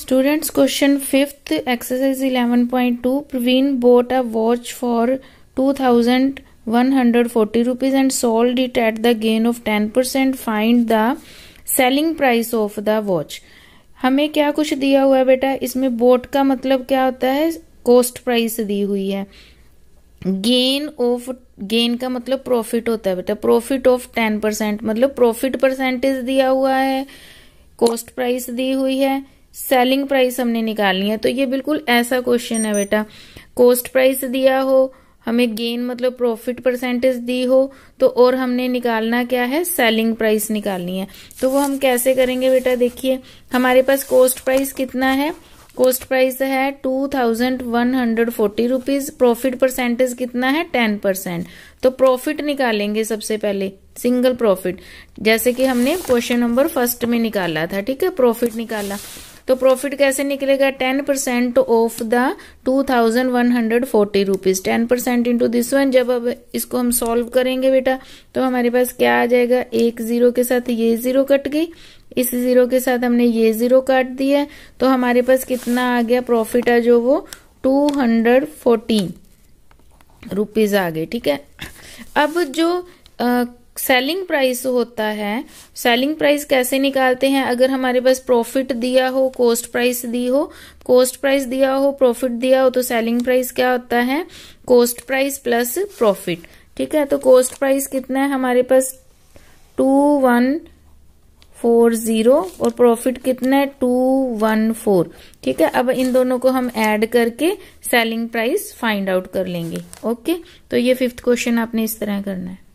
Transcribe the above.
students question fifth exercise eleven point two Praveen bought a watch for two thousand one hundred forty rupees and sold it at the gain of ten percent find the selling price of the watch हमें क्या कुछ दिया हुआ है बेटा इसमें boat का मतलब क्या होता है कॉस्ट प्राइस दी हुई है गेन ऑफ गेन का मतलब प्रॉफिट होता है बेटा प्रॉफिट ऑफ टेन परसेंट मतलब प्रॉफिट परसेंटेज दिया हुआ है कॉस्ट प्राइस दी हुई है सेलिंग प्राइस हमने निकालनी है तो ये बिल्कुल ऐसा क्वेश्चन है बेटा कोस्ट प्राइस दिया हो हमें गेन मतलब प्रॉफिट परसेंटेज दी हो तो और हमने निकालना क्या है सेलिंग प्राइस निकालनी है तो वो हम कैसे करेंगे बेटा देखिए हमारे पास कोस्ट प्राइस कितना है कोस्ट प्राइस है two thousand one hundred forty rupees profit percentage कितना है टेन परसेंट तो प्रॉफिट निकालेंगे सबसे पहले सिंगल प्रॉफिट जैसे कि हमने क्वेश्चन नंबर फर्स्ट में निकाला था ठीक है प्रॉफिट निकाला तो प्रॉफिट कैसे निकलेगा ten percent of the two thousand one hundred forty rupees ten percent into this one जब अब इसको हम सॉल्व करेंगे बेटा तो हमारे पास क्या आ जाएगा एक जीरो के साथ ये जीरो कट गई इस जीरो के साथ हमने ये जीरो काट दिया तो हमारे पास कितना आ गया प्रॉफिट है जो वो टू हंड्रेड फोर्टीन रुपीज आ गए ठीक है अब जो आ, सेलिंग प्राइस होता है सेलिंग प्राइस कैसे निकालते हैं अगर हमारे पास प्रॉफिट दिया हो कोस्ट प्राइस दी हो कोस्ट प्राइस दिया हो प्रॉफिट दिया हो तो सेलिंग प्राइस क्या होता है कोस्ट प्राइस प्लस प्रॉफिट ठीक है तो कोस्ट प्राइस कितना है हमारे पास टू वन फोर जीरो और प्रॉफिट कितना है टू वन फोर ठीक है अब इन दोनों को हम ऐड करके सेलिंग प्राइस फाइंड आउट कर लेंगे ओके तो ये फिफ्थ क्वेश्चन आपने इस तरह करना है